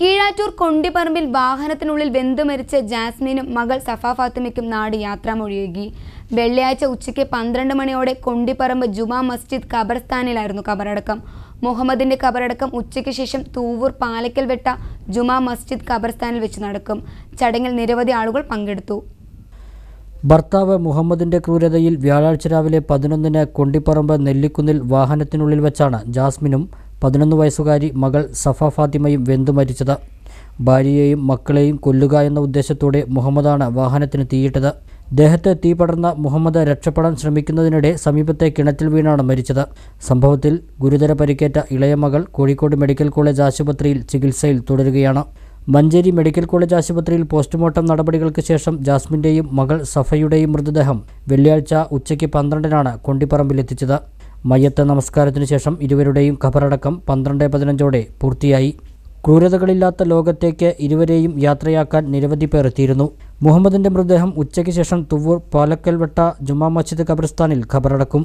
കീഴാറ്റൂർ കൊണ്ടിപ്പറമ്പിൽ വാഹനത്തിനുള്ളിൽ വെന്തു മരിച്ച ജാസ്മിനും മകൾ സഫ ഫാത്തിമയ്ക്കും നാട് യാത്രാമൊഴിയൊരുക്കി വെള്ളിയാഴ്ച ഉച്ചയ്ക്ക് പന്ത്രണ്ട് മണിയോടെ കൊണ്ടിപ്പറമ്പ് ജുമാ മസ്ജിദ് ഖബർസ്ഥാനിലായിരുന്നു ഖബറടക്കം മുഹമ്മദിന്റെ ഖബറടക്കം ഉച്ചയ്ക്ക് ശേഷം തൂവൂർ പാലക്കൽ വെട്ട ജുമാ മസ്ജിദ് ഖബർസ്ഥാനിൽ വെച്ച് നടക്കും ചടങ്ങിൽ നിരവധി ആളുകൾ പങ്കെടുത്തു ഭർത്താവ് മുഹമ്മദിന്റെ ക്രൂരതയിൽ വ്യാഴാഴ്ച രാവിലെ പതിനൊന്നിന് കൊണ്ടിപ്പറമ്പ് നെല്ലിക്കുന്നിൽ വാഹനത്തിനുള്ളിൽ വെച്ചാണ് ജാസ്മിനും പതിനൊന്ന് വയസ്സുകാരി മകൾ സഫ ഫാത്തിമയും വെന്തു മരിച്ചത് ഭാര്യയെയും മക്കളെയും കൊല്ലുക എന്ന ഉദ്ദേശത്തോടെ മുഹമ്മദാണ് വാഹനത്തിന് തീയിട്ടത് ദേഹത്ത് തീ പടർന്ന മുഹമ്മദ് രക്ഷപ്പെടാൻ ശ്രമിക്കുന്നതിനിടെ സമീപത്തെ കിണറ്റിൽ വീണാണ് മരിച്ചത് സംഭവത്തിൽ ഗുരുതര പരിക്കേറ്റ ഇളയ മകൾ കോഴിക്കോട് മെഡിക്കൽ കോളേജ് ആശുപത്രിയിൽ ചികിത്സയിൽ തുടരുകയാണ് മഞ്ചേരി മെഡിക്കൽ കോളേജ് ആശുപത്രിയിൽ പോസ്റ്റ്മോർട്ടം നടപടികൾക്ക് ശേഷം ജാസ്മിൻ്റെയും മകൾ സഫയുടെയും മൃതദേഹം വെള്ളിയാഴ്ച ഉച്ചയ്ക്ക് പന്ത്രണ്ടിനാണ് കൊണ്ടിപ്പറമ്പിലെത്തിച്ചത് മയ്യത്ത് നമസ്കാരത്തിനു ശേഷം ഇരുവരുടെയും ഖബറടക്കം പന്ത്രണ്ട് പതിനഞ്ചോടെ പൂർത്തിയായി ക്രൂരതകളില്ലാത്ത ലോകത്തേക്ക് ഇരുവരെയും യാത്രയാക്കാൻ നിരവധി പേർ എത്തിയിരുന്നു മുഹമ്മദിന്റെ മൃതദേഹം ഉച്ചയ്ക്ക് ശേഷം തുവൂർ പാലക്കൽവെട്ട ജുമാ മസ്ജിദ് ഖബർസ്ഥാനിൽ ഖബറടക്കും